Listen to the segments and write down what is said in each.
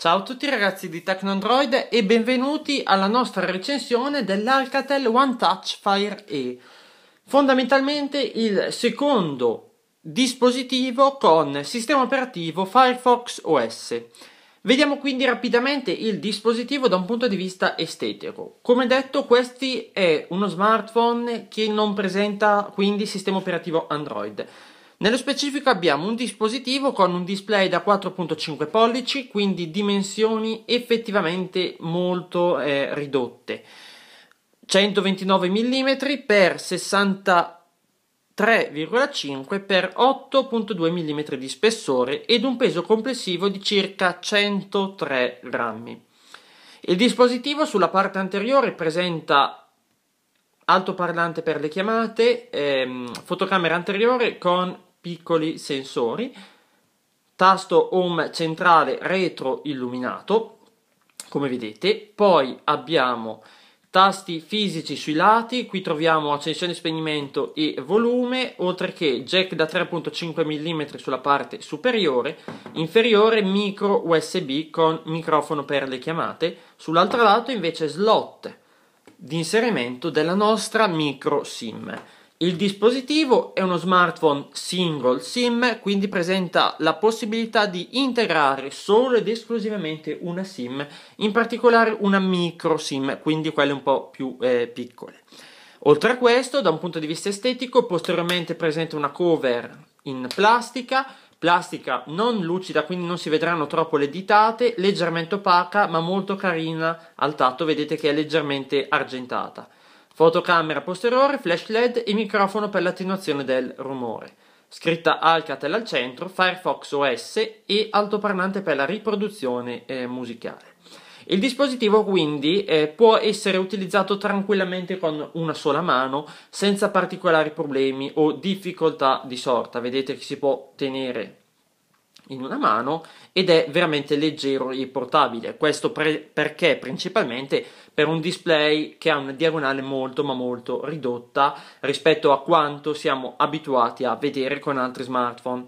Ciao a tutti ragazzi di Tecnondroid e benvenuti alla nostra recensione dell'Alcatel One Touch Fire E. Fondamentalmente il secondo dispositivo con sistema operativo Firefox OS. Vediamo quindi rapidamente il dispositivo da un punto di vista estetico. Come detto, questo è uno smartphone che non presenta quindi sistema operativo Android. Nello specifico abbiamo un dispositivo con un display da 4.5 pollici, quindi dimensioni effettivamente molto eh, ridotte. 129 mm x 63,5 x 8.2 mm di spessore ed un peso complessivo di circa 103 grammi. Il dispositivo sulla parte anteriore presenta altoparlante per le chiamate, ehm, fotocamera anteriore con piccoli sensori, tasto home centrale retro illuminato, come vedete, poi abbiamo tasti fisici sui lati, qui troviamo accensione, spegnimento e volume, oltre che jack da 3.5 mm sulla parte superiore, inferiore micro USB con microfono per le chiamate, sull'altro lato invece slot di inserimento della nostra micro SIM. Il dispositivo è uno smartphone single SIM, quindi presenta la possibilità di integrare solo ed esclusivamente una SIM, in particolare una micro SIM, quindi quelle un po' più eh, piccole. Oltre a questo, da un punto di vista estetico, posteriormente presenta una cover in plastica, plastica non lucida, quindi non si vedranno troppo le ditate, leggermente opaca, ma molto carina al tatto, vedete che è leggermente argentata fotocamera posteriore, flash LED e microfono per l'attenuazione del rumore. Scritta Alcatel al centro, Firefox OS e altoparlante per la riproduzione eh, musicale. Il dispositivo quindi eh, può essere utilizzato tranquillamente con una sola mano senza particolari problemi o difficoltà di sorta. Vedete che si può tenere in una mano ed è veramente leggero e portabile. Questo pre- perché principalmente per un display che ha una diagonale molto ma molto ridotta rispetto a quanto siamo abituati a vedere con altri smartphone.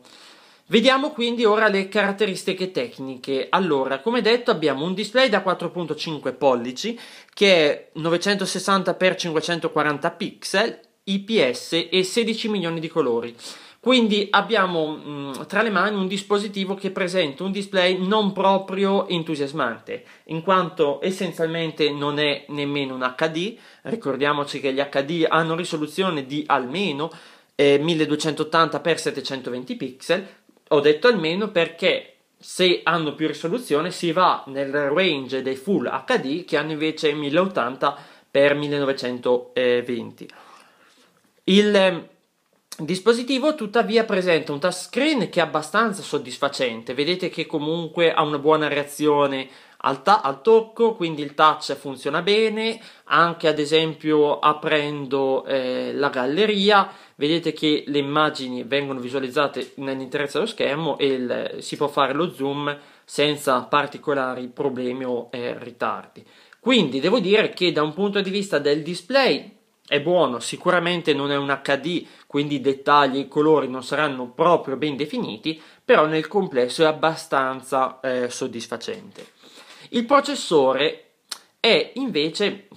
Vediamo quindi ora le caratteristiche tecniche. Allora, come detto, abbiamo un display da 4.5 pollici che è 960x540 pixel, IPS e 16 milioni di colori. Quindi abbiamo mh, mm, tra le mani un dispositivo che presenta un display non proprio entusiasmante, in quanto essenzialmente non è nemmeno un HD, ricordiamoci che gli HD hanno risoluzione di almeno eh, 1280x720 pixel, ho detto almeno perché se hanno più risoluzione si va nel range dei full HD che hanno invece 1080 x 1920. Il dispositivo tuttavia presenta un touchscreen che è abbastanza soddisfacente, vedete che comunque ha una buona reazione al, al, tocco, quindi il touch funziona bene, anche ad esempio aprendo eh, la galleria, vedete che le immagini vengono visualizzate nell'interezza dello schermo e il, si può fare lo zoom senza particolari problemi o eh, ritardi. Quindi devo dire che da un punto di vista del display è buono, sicuramente non è un HD, quindi i dettagli e i colori non saranno proprio ben definiti, però nel complesso è abbastanza eh, soddisfacente. Il processore è invece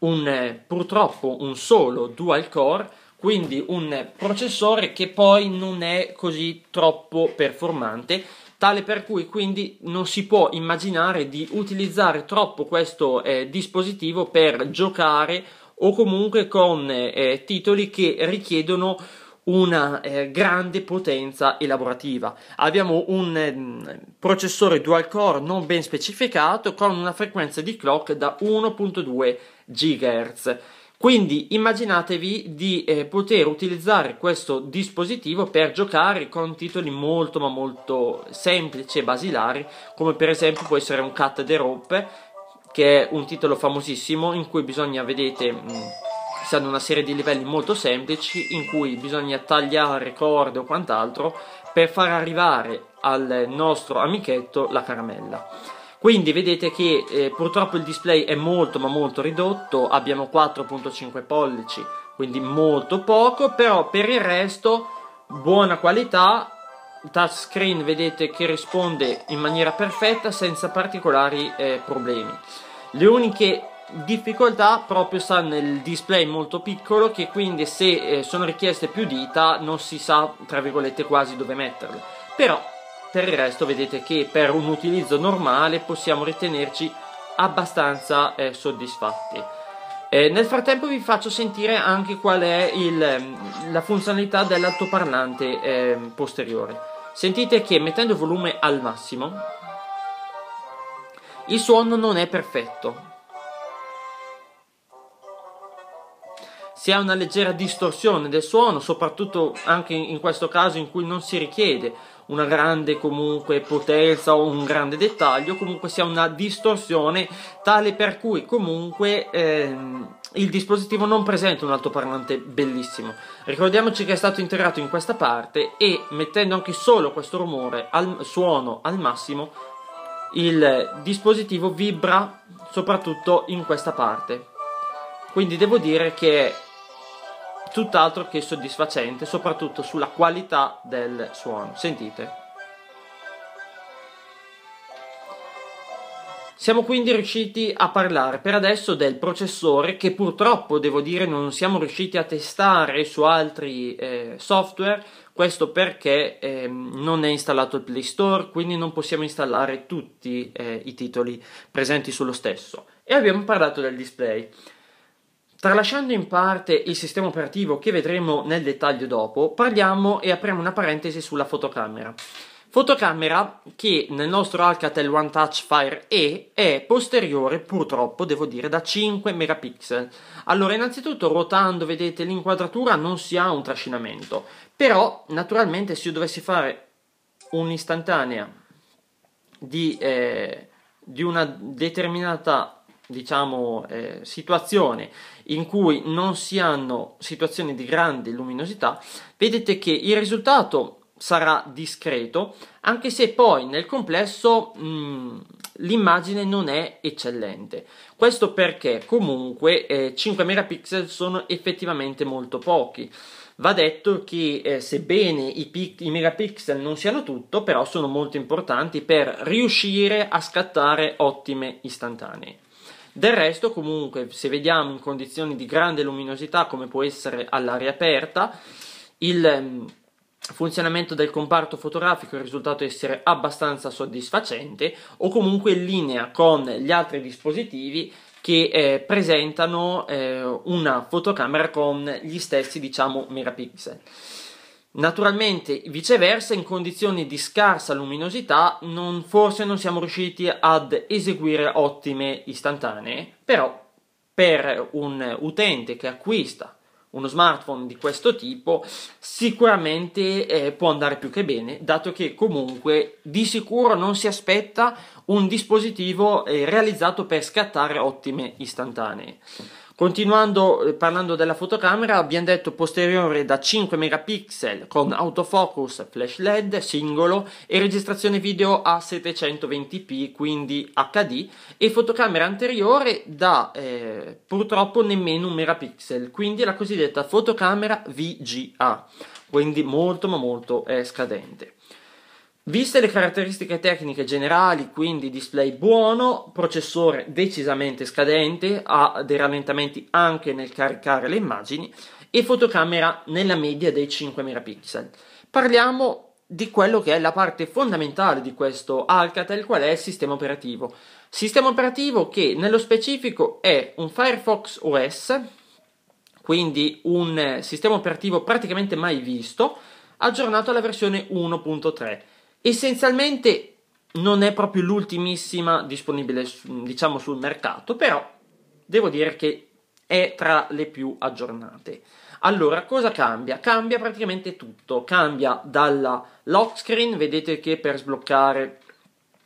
un, eh, purtroppo un solo dual core, quindi un processore che poi non è così troppo performante, tale per cui quindi non si può immaginare di utilizzare troppo questo eh, dispositivo per giocare o comunque con eh, titoli che richiedono una eh, grande potenza elaborativa. Abbiamo un eh, processore dual core non ben specificato con una frequenza di clock da 1.2 GHz. Quindi immaginatevi di eh, poter utilizzare questo dispositivo per giocare con titoli molto ma molto semplici e basilari, come per esempio può essere un cut the rope che è un titolo famosissimo in cui bisogna, vedete, ci mm, sono una serie di livelli molto semplici in cui bisogna tagliare corde o quant'altro per far arrivare al nostro amichetto la caramella. Quindi vedete che eh, purtroppo il display è molto ma molto ridotto, abbiamo 4.5 pollici, quindi molto poco, però per il resto buona qualità touchscreen vedete che risponde in maniera perfetta senza particolari eh, problemi. Le uniche difficoltà proprio sta nel display molto piccolo che quindi se eh, sono richieste più dita non si sa tra virgolette quasi dove metterle. Però per il resto vedete che per un utilizzo normale possiamo ritenerci abbastanza eh, soddisfatti. Eh, nel frattempo vi faccio sentire anche qual è il, ehm, la funzionalità dell'altoparlante eh, posteriore sentite che mettendo il volume al massimo il suono non è perfetto. Si ha una leggera distorsione del suono, soprattutto anche in questo caso in cui non si richiede una grande comunque potenza o un grande dettaglio, comunque si ha una distorsione tale per cui comunque ehm, il dispositivo non presenta un altoparlante bellissimo. Ricordiamoci che è stato integrato in questa parte e mettendo anche solo questo rumore al suono al massimo, il dispositivo vibra soprattutto in questa parte. Quindi devo dire che è tutt'altro che soddisfacente, soprattutto sulla qualità del suono. Sentite. Siamo quindi riusciti a parlare per adesso del processore che purtroppo devo dire non siamo riusciti a testare su altri eh, software, questo perché eh, non è installato il Play Store, quindi non possiamo installare tutti eh, i titoli presenti sullo stesso. E abbiamo parlato del display. Tralasciando in parte il sistema operativo che vedremo nel dettaglio dopo, parliamo e apriamo una parentesi sulla fotocamera. Fotocamera che nel nostro Alcatel One Touch Fire E è posteriore, purtroppo, devo dire, da 5 megapixel. Allora, innanzitutto ruotando, vedete, l'inquadratura non si ha un trascinamento, però, naturalmente, se io dovessi fare un'istantanea di, eh, di una determinata diciamo, eh, situazione in cui non si hanno situazioni di grande luminosità, vedete che il risultato sarà discreto, anche se poi nel complesso mh, mm, l'immagine non è eccellente. Questo perché comunque eh, 5 megapixel sono effettivamente molto pochi. Va detto che eh, sebbene i, pic- i megapixel non siano tutto, però sono molto importanti per riuscire a scattare ottime istantanee. Del resto, comunque, se vediamo in condizioni di grande luminosità, come può essere all'aria aperta, il mm, funzionamento del comparto fotografico è risultato essere abbastanza soddisfacente o comunque in linea con gli altri dispositivi che eh, presentano eh, una fotocamera con gli stessi diciamo megapixel. Naturalmente, viceversa, in condizioni di scarsa luminosità non, forse non siamo riusciti ad eseguire ottime istantanee, però per un utente che acquista uno smartphone di questo tipo sicuramente eh, può andare più che bene, dato che comunque di sicuro non si aspetta un dispositivo eh, realizzato per scattare ottime istantanee. Continuando eh, parlando della fotocamera, abbiamo detto posteriore da 5 megapixel con autofocus, flash LED singolo e registrazione video a 720p, quindi HD, e fotocamera anteriore da eh, purtroppo nemmeno un megapixel, quindi la cosiddetta fotocamera VGA, quindi molto ma molto eh, scadente. Viste le caratteristiche tecniche generali, quindi display buono, processore decisamente scadente, ha dei rallentamenti anche nel caricare le immagini e fotocamera nella media dei 5.000 pixel. Parliamo di quello che è la parte fondamentale di questo Alcatel, qual è il sistema operativo. Sistema operativo che nello specifico è un Firefox OS, quindi un eh, sistema operativo praticamente mai visto, aggiornato alla versione 1.3 Essenzialmente non è proprio l'ultimissima disponibile diciamo sul mercato, però devo dire che è tra le più aggiornate. Allora, cosa cambia? Cambia praticamente tutto. Cambia dalla lock screen, vedete che per sbloccare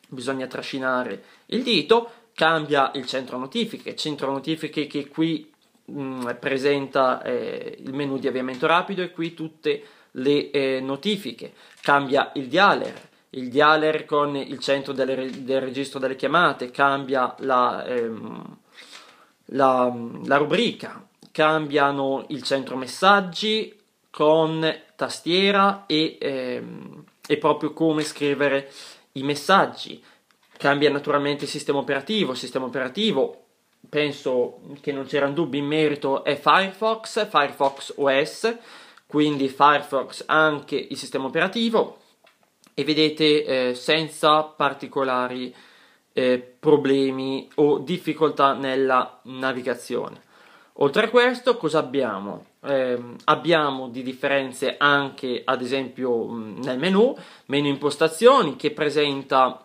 bisogna trascinare il dito, cambia il centro notifiche, centro notifiche che qui mh, mm, presenta eh, il menu di avviamento rapido e qui tutte le eh, notifiche, cambia il dialer, il dialer con il centro del, del registro delle chiamate, cambia la, ehm, la, la rubrica, cambiano il centro messaggi con tastiera e, ehm, e proprio come scrivere i messaggi. Cambia naturalmente il sistema operativo, il sistema operativo penso che non c'erano dubbi in merito è Firefox, Firefox OS, quindi Firefox anche il sistema operativo e vedete eh, senza particolari eh, problemi o difficoltà nella navigazione. Oltre a questo, cosa abbiamo? Eh, abbiamo di differenze anche, ad esempio, mm, nel menu, menu impostazioni che presenta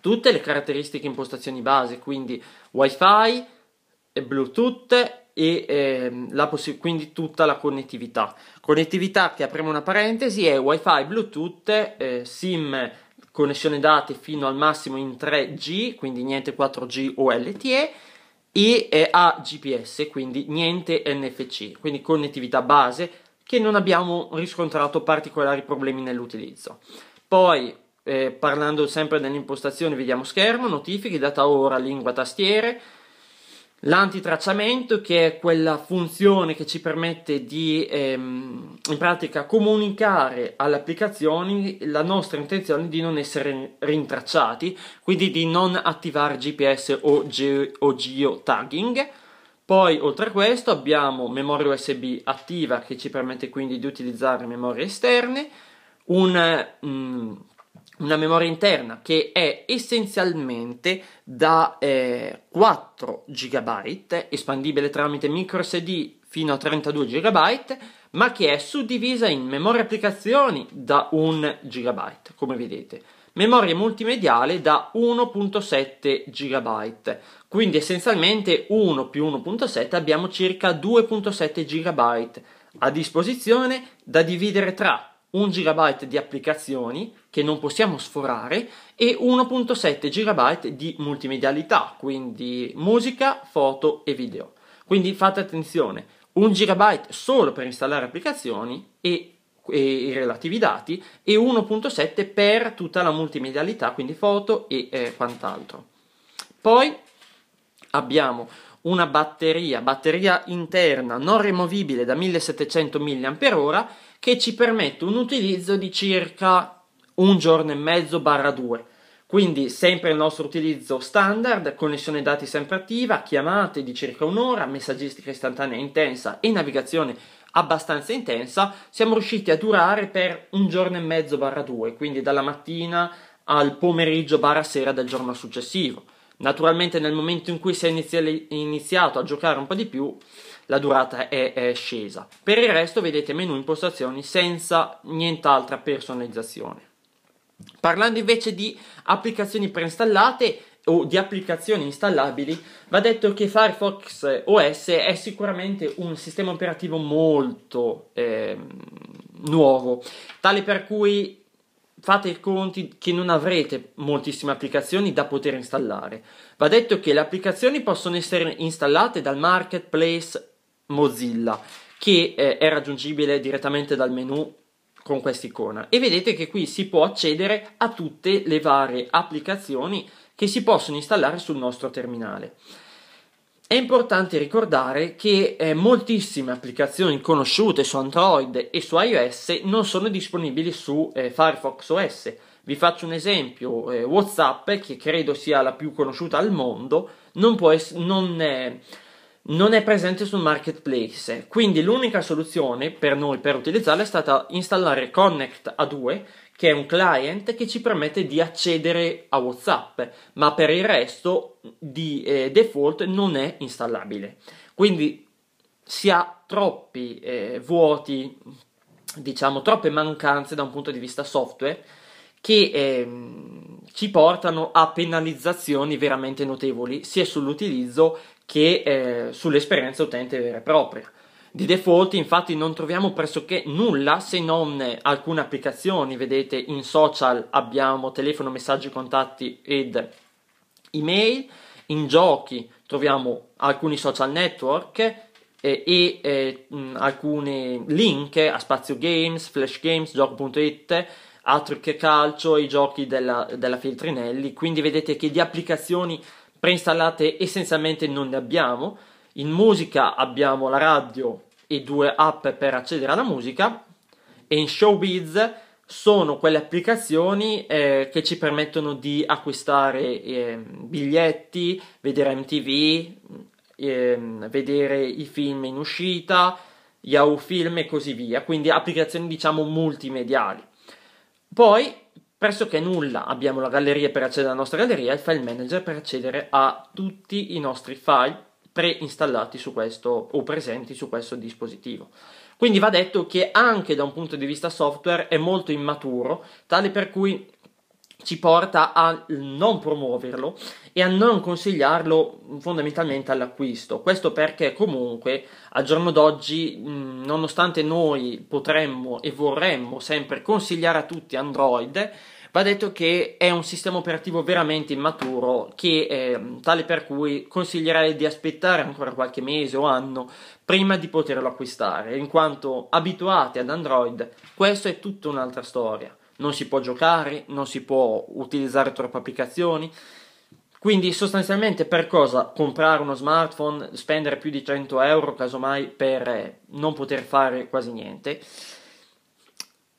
tutte le caratteristiche impostazioni base, quindi wifi, Bluetooth e ehm, la possi- quindi tutta la connettività. Connettività che apriamo una parentesi è wifi, bluetooth, eh, sim, connessione dati fino al massimo in 3G, quindi niente 4G o LTE e eh, a GPS, quindi niente NFC, quindi connettività base che non abbiamo riscontrato particolari problemi nell'utilizzo. Poi eh, parlando sempre dell'impostazione, vediamo schermo, notifiche, data ora, lingua, tastiere, L'antitracciamento, che è quella funzione che ci permette di ehm, in pratica comunicare alle applicazioni la nostra intenzione di non essere rintracciati, quindi di non attivare GPS o, ge- o geotagging. Poi, oltre a questo, abbiamo memoria USB attiva che ci permette quindi di utilizzare memorie esterne, un. Mm, una memoria interna che è essenzialmente da eh, 4 GB, espandibile tramite microSD fino a 32 GB, ma che è suddivisa in memoria applicazioni da 1 GB, come vedete, memoria multimediale da 1.7 GB, quindi essenzialmente 1 più 1.7 abbiamo circa 2.7 GB a disposizione da dividere tra 1 GB di applicazioni che non possiamo sforare e 1.7 GB di multimedialità, quindi musica, foto e video. Quindi fate attenzione, 1 GB solo per installare applicazioni e i relativi dati e 1.7 per tutta la multimedialità, quindi foto e eh, quant'altro. Poi abbiamo una batteria, batteria interna non rimovibile da 1700 mAh che ci permette un utilizzo di circa un giorno e mezzo barra due. Quindi sempre il nostro utilizzo standard, connessione dati sempre attiva, chiamate di circa un'ora, messaggistica istantanea intensa e navigazione abbastanza intensa, siamo riusciti a durare per un giorno e mezzo barra due, quindi dalla mattina al pomeriggio barra sera del giorno successivo. Naturalmente nel momento in cui si è iniziato a giocare un po' di più, la durata è, è scesa. Per il resto vedete menu impostazioni senza nient'altra personalizzazione. Parlando invece di applicazioni preinstallate o di applicazioni installabili, va detto che Firefox OS è sicuramente un sistema operativo molto eh, nuovo, tale per cui fate i conti che non avrete moltissime applicazioni da poter installare. Va detto che le applicazioni possono essere installate dal marketplace Mozilla, che eh, è raggiungibile direttamente dal menu con questa icona. E vedete che qui si può accedere a tutte le varie applicazioni che si possono installare sul nostro terminale è importante ricordare che eh, moltissime applicazioni conosciute su Android e su iOS non sono disponibili su eh, Firefox OS. Vi faccio un esempio, eh, WhatsApp, che credo sia la più conosciuta al mondo, non, es- non, è, non è presente sul marketplace, quindi l'unica soluzione per noi per utilizzarla è stata installare Connect A2, che è un client che ci permette di accedere a WhatsApp, ma per il resto di eh, default non è installabile. Quindi si ha troppi eh, vuoti, diciamo troppe mancanze da un punto di vista software che eh, ci portano a penalizzazioni veramente notevoli sia sull'utilizzo che eh, sull'esperienza utente vera e propria. Di default infatti non troviamo pressoché nulla se non alcune applicazioni, vedete in social abbiamo telefono, messaggi, contatti ed email, in giochi troviamo alcuni social network eh, e eh, mh, alcuni link a Spazio Games, Flash Games, Gioco.it, altro che calcio, i giochi della, della Feltrinelli, quindi vedete che di applicazioni preinstallate essenzialmente non ne abbiamo in musica abbiamo la radio e due app per accedere alla musica e in showbiz sono quelle applicazioni eh, che ci permettono di acquistare eh, biglietti, vedere MTV, eh, vedere i film in uscita, Yahoo Film e così via, quindi applicazioni diciamo multimediali. Poi pressoché nulla, abbiamo la galleria per accedere alla nostra galleria e il file manager per accedere a tutti i nostri file preinstallati su questo o presenti su questo dispositivo. Quindi va detto che anche da un punto di vista software è molto immaturo, tale per cui ci porta a non promuoverlo e a non consigliarlo fondamentalmente all'acquisto. Questo perché comunque al giorno d'oggi, mm, nonostante noi potremmo e vorremmo sempre consigliare a tutti Android, Va detto che è un sistema operativo veramente immaturo, che è ehm, tale per cui consiglierei di aspettare ancora qualche mese o anno prima di poterlo acquistare, in quanto abituati ad Android, questo è tutta un'altra storia. Non si può giocare, non si può utilizzare troppe applicazioni. Quindi sostanzialmente per cosa comprare uno smartphone, spendere più di 100 euro casomai per eh, non poter fare quasi niente?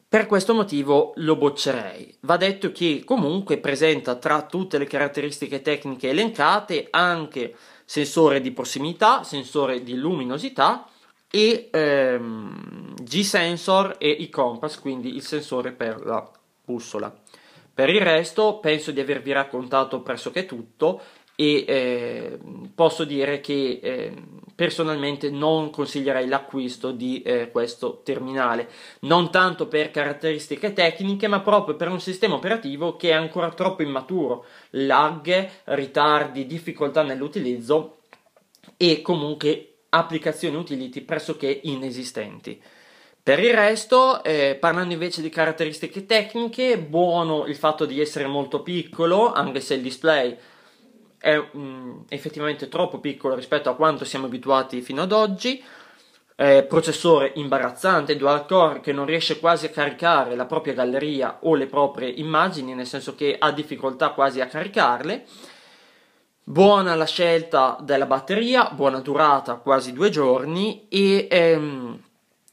Per questo motivo lo boccerei. Va detto che comunque presenta tra tutte le caratteristiche tecniche elencate anche sensore di prossimità, sensore di luminosità e ehm, G-sensor e i compass, quindi il sensore per la bussola. Per il resto penso di avervi raccontato pressoché tutto e eh, posso dire che eh, personalmente non consiglierei l'acquisto di eh, questo terminale, non tanto per caratteristiche tecniche, ma proprio per un sistema operativo che è ancora troppo immaturo, lag, ritardi, difficoltà nell'utilizzo e comunque applicazioni utility pressoché inesistenti. Per il resto, eh, parlando invece di caratteristiche tecniche, buono il fatto di essere molto piccolo, anche se il display è mh, mm, effettivamente troppo piccolo rispetto a quanto siamo abituati fino ad oggi. Eh, processore imbarazzante, dual core che non riesce quasi a caricare la propria galleria o le proprie immagini, nel senso che ha difficoltà quasi a caricarle. Buona la scelta della batteria, buona durata, quasi due giorni e ehm,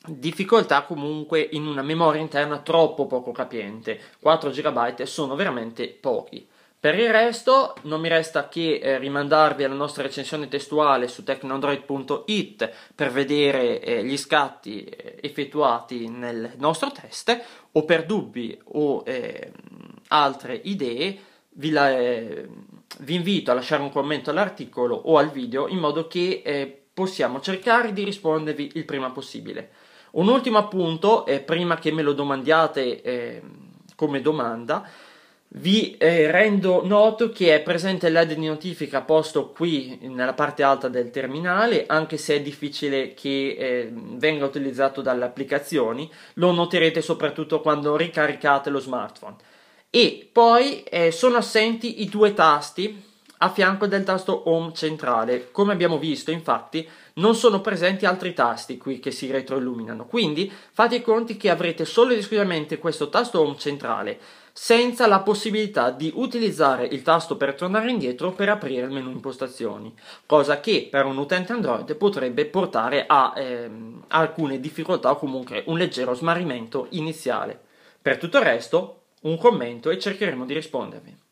difficoltà comunque in una memoria interna troppo poco capiente. 4 GB sono veramente pochi. Per il resto non mi resta che eh, rimandarvi alla nostra recensione testuale su technoandroid.it per vedere eh, gli scatti eh, effettuati nel nostro test o per dubbi o ehm, altre idee vi, la, ehm, vi, invito a lasciare un commento all'articolo o al video in modo che eh, possiamo cercare di rispondervi il prima possibile. Un ultimo appunto, eh, prima che me lo domandiate ehm, come domanda, vi eh, rendo noto che è presente l'head di notifica posto qui nella parte alta del terminale, anche se è difficile che eh, venga utilizzato dalle applicazioni, lo noterete soprattutto quando ricaricate lo smartphone. E poi eh, sono assenti i due tasti a fianco del tasto home centrale. Come abbiamo visto, infatti, non sono presenti altri tasti qui che si retroilluminano, quindi fate i conti che avrete solo ed esclusivamente questo tasto home centrale senza la possibilità di utilizzare il tasto per tornare indietro per aprire il menu impostazioni, cosa che per un utente Android potrebbe portare a ehm, alcune difficoltà o comunque un leggero smarrimento iniziale. Per tutto il resto, un commento e cercheremo di rispondervi.